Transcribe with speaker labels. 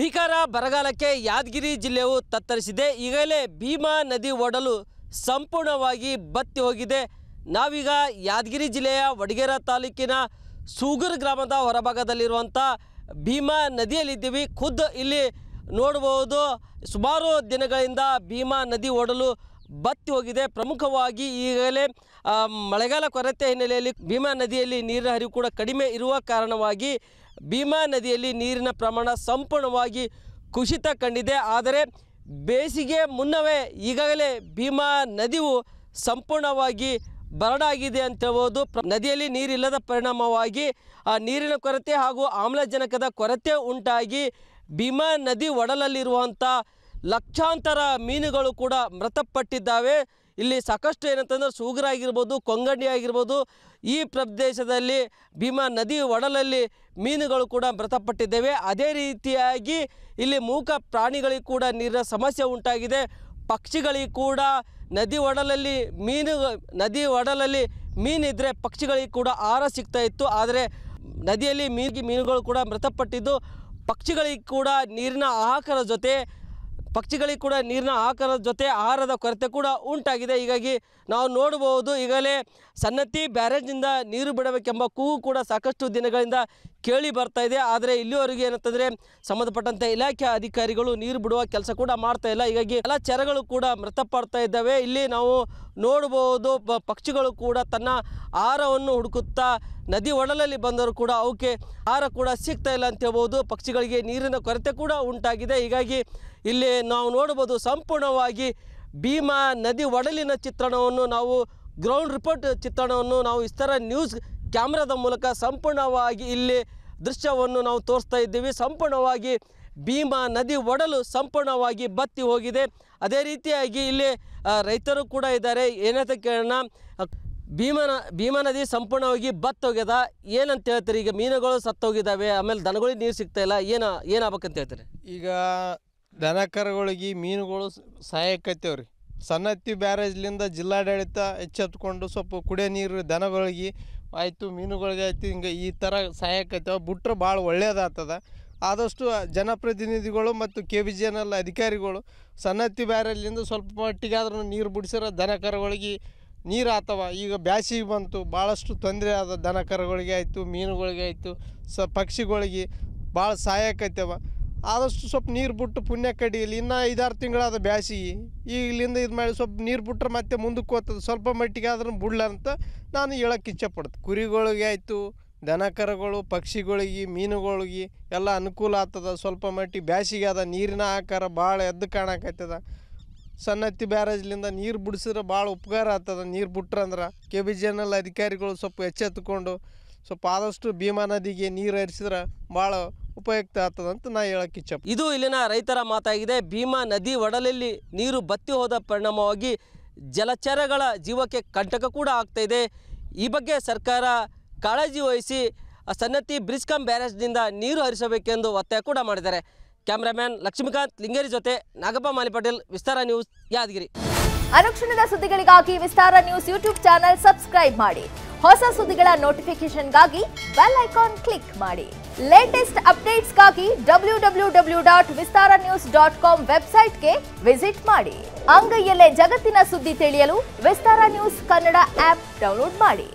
Speaker 1: ಭೀಕರ ಬರಗಾಲಕ್ಕೆ ಯಾದಗಿರಿ ಜಿಲ್ಲೆಯು ತತ್ತರಿಸಿದೆ ಈಗಲೇ ಭೀಮಾ ನದಿ ಒಡಲು ಸಂಪೂರ್ಣವಾಗಿ ಬತ್ತಿ ಹೋಗಿದೆ ನಾವೀಗ ಯಾದಗಿರಿ ಜಿಲ್ಲೆಯ ವಡಗೇರ ತಾಲೂಕಿನ ಸೂಗರ್ ಗ್ರಾಮದ ಹೊರಭಾಗದಲ್ಲಿರುವಂಥ ಭೀಮಾ ನದಿಯಲ್ಲಿದ್ದೀವಿ ಖುದ್ದು ಇಲ್ಲಿ ನೋಡಬಹುದು ಸುಮಾರು ದಿನಗಳಿಂದ ಭೀಮಾ ನದಿ ಓಡಲು ಬತ್ತಿ ಹೋಗಿದೆ ಪ್ರಮುಖವಾಗಿ ಈಗಲೇ ಮಳೆಗಾಲ ಕೊರತೆ ಹಿನ್ನೆಲೆಯಲ್ಲಿ ಭೀಮಾ ನದಿಯಲ್ಲಿ ನೀರಿನ ಹರಿವು ಕೂಡ ಕಡಿಮೆ ಇರುವ ಕಾರಣವಾಗಿ ಭೀಮಾ ನದಿಯಲ್ಲಿ ನೀರಿನ ಪ್ರಮಾಣ ಸಂಪೂರ್ಣವಾಗಿ ಕುಸಿತ ಕಂಡಿದೆ ಆದರೆ ಬೇಸಿಗೆ ಮುನ್ನವೇ ಈಗಾಗಲೇ ಭೀಮಾ ನದಿಯು ಸಂಪೂರ್ಣವಾಗಿ ಬರಡಾಗಿದೆ ಅಂತ ಹೇಳ್ಬೋದು ನದಿಯಲ್ಲಿ ನೀರಿಲ್ಲದ ಪರಿಣಾಮವಾಗಿ ಆ ನೀರಿನ ಕೊರತೆ ಹಾಗೂ ಆಮ್ಲಜನಕದ ಕೊರತೆ ಉಂಟಾಗಿ ಭೀಮಾ ನದಿ ಒಡಲಲ್ಲಿರುವಂಥ ಲಕ್ಷಾಂತರ ಮೀನುಗಳು ಕೂಡ ಮೃತಪಟ್ಟಿದ್ದಾವೆ ಇಲ್ಲಿ ಸಾಕಷ್ಟು ಏನಂತಂದ್ರೆ ಸೂಗರ ಆಗಿರ್ಬೋದು ಕೊಂಗಣ್ಣಿ ಆಗಿರ್ಬೋದು ಈ ಪ್ರದೇಶದಲ್ಲಿ ಭೀಮಾ ನದಿ ಒಡಲಲ್ಲಿ ಮೀನುಗಳು ಕೂಡ ಮೃತಪಟ್ಟಿದ್ದೇವೆ ಅದೇ ರೀತಿಯಾಗಿ ಇಲ್ಲಿ ಮೂಕ ಪ್ರಾಣಿಗಳಿಗೆ ಕೂಡ ನೀರಿನ ಸಮಸ್ಯೆ ಉಂಟಾಗಿದೆ ಪಕ್ಷಿಗಳಿಗೆ ಕೂಡ ನದಿ ಒಡಲಲ್ಲಿ ಮೀನು ನದಿ ಒಡಲಲ್ಲಿ ಮೀನಿದ್ರೆ ಪಕ್ಷಿಗಳಿಗೆ ಕೂಡ ಆಹಾರ ಸಿಗ್ತಾ ಇತ್ತು ಆದರೆ ನದಿಯಲ್ಲಿ ಮೀನಿಗೆ ಮೀನುಗಳು ಕೂಡ ಮೃತಪಟ್ಟಿದ್ದು ಪಕ್ಷಿಗಳಿಗೆ ಕೂಡ ನೀರಿನ ಆಹಾರ ಜೊತೆ ಪಕ್ಷಿಗಳಿಗೆ ಕೂಡ ನೀರಿನ ಆಕಾರದ ಜೊತೆ ಆಹಾರದ ಕೊರತೆ ಕೂಡ ಉಂಟಾಗಿದೆ ಹೀಗಾಗಿ ನಾವು ನೋಡಬಹುದು ಈಗಲೇ ಸನ್ನತಿ ಬ್ಯಾರೇಜ್ನಿಂದ ನೀರು ಬಿಡಬೇಕೆಂಬ ಕೂಗು ಕೂಡ ಸಾಕಷ್ಟು ದಿನಗಳಿಂದ ಕೇಳಿ ಬರ್ತಾ ಇದೆ ಆದರೆ ಇಲ್ಲಿವರೆಗೆ ಏನಂತಂದರೆ ಸಂಬಂಧಪಟ್ಟಂತೆ ಇಲಾಖೆ ಅಧಿಕಾರಿಗಳು ನೀರು ಬಿಡುವ ಕೆಲಸ ಕೂಡ ಮಾಡ್ತಾ ಇಲ್ಲ ಹೀಗಾಗಿ ಎಲ್ಲ ಚರಗಳು ಕೂಡ ಮೃತಪಡ್ತಾ ಇದ್ದಾವೆ ಇಲ್ಲಿ ನಾವು ನೋಡಬಹುದು ಪಕ್ಷಿಗಳು ಕೂಡ ತನ್ನ ಆಹಾರವನ್ನು ಹುಡುಕುತ್ತಾ ನದಿ ಒಡಲಲ್ಲಿ ಬಂದರೂ ಕೂಡ ಅವಕ್ಕೆ ಆಹಾರ ಕೂಡ ಸಿಗ್ತಾ ಇಲ್ಲ ಅಂತ ಹೇಳ್ಬೋದು ಪಕ್ಷಿಗಳಿಗೆ ನೀರಿನ ಕೊರತೆ ಕೂಡ ಉಂಟಾಗಿದೆ ಹೀಗಾಗಿ ಇಲ್ಲಿ ನಾವು ನೋಡ್ಬೋದು ಸಂಪೂರ್ಣವಾಗಿ ಭೀಮಾ ನದಿ ಒಡಲಿನ ಚಿತ್ರಣವನ್ನು ನಾವು ಗ್ರೌಂಡ್ ರಿಪೋರ್ಟ್ ಚಿತ್ರಣವನ್ನು ನಾವು ಇಸ್ತರ ನ್ಯೂಸ್ ಕ್ಯಾಮ್ರಾದ ಮೂಲಕ ಸಂಪೂರ್ಣವಾಗಿ ಇಲ್ಲಿ ದೃಶ್ಯವನ್ನು ನಾವು ತೋರಿಸ್ತಾ ಇದ್ದೀವಿ ಸಂಪೂರ್ಣವಾಗಿ ಭೀಮಾ ನದಿ ಒಡಲು ಸಂಪೂರ್ಣವಾಗಿ ಬತ್ತಿ ಹೋಗಿದೆ ಅದೇ ರೀತಿಯಾಗಿ ಇಲ್ಲಿ ರೈತರು ಕೂಡ ಇದ್ದಾರೆ ಏನಂತ ಕೇಳೋಣ ಭೀಮನ ಭೀಮಾ ನದಿ ಸಂಪೂರ್ಣವಾಗಿ ಬತ್ತೋಗ್ಯದ ಏನಂತ ಹೇಳ್ತೀರಿ ಈಗ ಮೀನುಗಳು ಸತ್ತೋಗಿದ್ದಾವೆ ಆಮೇಲೆ ದನಗಳಿಗೆ ನೀರು ಸಿಗ್ತಾ ಇಲ್ಲ ಏನು ಏನಾಗಬೇಕಂತ ಹೇಳ್ತೀರಿ ಈಗ
Speaker 2: ದನ ಕರುಗಳಿಗೆ
Speaker 1: ಮೀನುಗಳು ಸಹಾಯಕತ್ತೇವ್ರಿ ಸಣ್ಣತ್ತಿ
Speaker 2: ಬ್ಯಾರೇಜ್ಲಿಂದ ಜಿಲ್ಲಾಡಳಿತ ಎಚ್ಚೆತ್ಕೊಂಡು ಸ್ವಲ್ಪ ಕುಡಿಯ ನೀರು ದನಗಳಿಗೆ ಆಯಿತು ಮೀನುಗಳಿಗೆ ಆಯಿತು ಹಿಂಗೆ ಈ ಥರ ಸಹಾಯಕತ್ತೇವ ಬಿಟ್ಟರೆ ಭಾಳ ಒಳ್ಳೆಯದಾಗ್ತದೆ ಆದಷ್ಟು ಜನಪ್ರತಿನಿಧಿಗಳು ಮತ್ತು K B J N L ಅಧಿಕಾರಿಗಳು ಸಣ್ಣತ್ತಿ ಬ್ಯಾರೇಜ್ಲಿಂದ ಸ್ವಲ್ಪ ಮಟ್ಟಿಗೆ ಆದ್ರೂ ನೀರು ಬಿಡಿಸಿರೋ ದನ ಕರುಗಳಿಗೆ ನೀರು ಆತವ ಈಗ ಬ್ಯಾಸಿಗೆ ಬಂತು ಭಾಳಷ್ಟು ತೊಂದರೆ ಆದ ದನ ಕರುಗಳಿಗೆ ಆಯಿತು ಮೀನುಗಳಿಗೆ ಆಯಿತು ಸ ಪಕ್ಷಿಗಳಿಗೆ ಭಾಳ ಸಹಾಯಕೈತವ ಆದಷ್ಟು ಸ್ವಲ್ಪ ನೀರು ಬಿಟ್ಟು ಪುಣ್ಯ ಕಡಿಯಲ್ಲಿ ಇನ್ನೂ ಐದಾರು ತಿಂಗಳಾದ ಬ್ಯಾಸಿಗೆ ಈಗ ಇಲ್ಲಿಂದ ಇದು ಮಾಡಿ ಸ್ವಲ್ಪ ನೀರು ಬಿಟ್ರೆ ಮತ್ತೆ ಮುಂದಕ್ಕೆ ಹೋಗ್ತದೆ ಸ್ವಲ್ಪ ಮಟ್ಟಿಗೆ ಆದ್ರೂ ಬಿಡ್ಲ ಅಂತ ನಾನು ಹೇಳೋಕ್ಕೆ ಇಚ್ಛೆ ಪಡ್ತು ಕುರಿಗಳಿಗೆ ಆಯಿತು ದನ ಕರುಗಳು ಪಕ್ಷಿಗಳಿಗೆ ಮೀನುಗಳಿಗೆ ಎಲ್ಲ ಅನುಕೂಲ ಆಗ್ತದ ಸ್ವಲ್ಪ ಮಟ್ಟಿಗೆ ಬ್ಯಾಸಿಗೆ ಅದ ನೀರಿನ ಆಕಾರ ಭಾಳ ಎದ್ದು ಕಾಣಕತ್ತದ ಬ್ಯಾರೇಜ್ ಬ್ಯಾರೇಜ್ಲಿಂದ ನೀರು ಬಿಡಿಸಿದ್ರೆ ಭಾಳ ಉಪಕಾರ ಆಗ್ತದೆ ನೀರು ಬಿಟ್ರಂದ್ರೆ K B J N L ಅಧಿಕಾರಿಗಳು ಸ್ವಲ್ಪ ಎಚ್ಚೆತ್ತುಕೊಂಡು ಸ್ವಲ್ಪ ಆದಷ್ಟು ಭೀಮಾ ನದಿಗೆ ನೀರು ಹರಿಸಿದ್ರೆ ಭಾಳ ಉಪಯುಕ್ತ ಅಂತ ನಾ ಹೇಳಕ್ಕೆ ಇಚ್ಛೆ
Speaker 1: ಇದು ಇಲ್ಲಿನ ರೈತರ ಮಾತಾಗಿದೆ ಭೀಮಾ ನದಿ ಒಡಲಲ್ಲಿ ನೀರು ಬತ್ತಿ ಹೋದ ಪರಿಣಾಮವಾಗಿ ಜಲಚರಗಳ ಜೀವಕ್ಕೆ ಕಂಟಕ ಕೂಡ ಆಗ್ತಾ ಇದೆ ಈ ಬಗ್ಗೆ ಸರ್ಕಾರ ಕಾಳಜಿ ವಹಿಸಿ ಸನ್ನತಿ ಬ್ರಿಸ್ಕಾಂ ಬ್ಯಾರೇಜ್ನಿಂದ ನೀರು ಹರಿಸಬೇಕೆಂದು ಒತ್ತಾಯ ಕೂಡ ಮಾಡಿದ್ದಾರೆ ಕ್ಯಾಮ್ರಾಮ್ಯಾನ್ ಲಕ್ಷ್ಮೀಕಾಂತ್ ಲಿಂಗೇರಿ ಜೊತೆ ನಾಗಪ್ಪ ಮಾಲಿ ವಿಸ್ತಾರ ನ್ಯೂಸ್ ಯಾದಗಿರಿ ಅನುಕ್ಷಣದ ಸುದ್ದಿಗಳಿಗಾಗಿ Vistara news YouTube channel subscribe ಮಾಡಿ ಹೊಸ ಸುದ್ದಿಗಳ ನೋಟಿಫಿಕೇಶನ್ಗಾಗಿ ಬೆಲ್ ಐಕಾನ್ ಕ್ಲಿಕ್ ಮಾಡಿ ಲೇಟೆಸ್ಟ್ ಅಪ್ಡೇಟ್ಸ್ಗಾಗಿ W W W dot Vistara news dot com ವೆಬ್ಸೈಟ್ಗೆ ವಿಸಿಟ್ ಮಾಡಿ ಅಂಗೈಯಲ್ಲೇ ಜಗತ್ತಿನ ಸುದ್ದಿ ತಿಳಿಯಲು Vistara news Kannada app download ಮಾಡಿ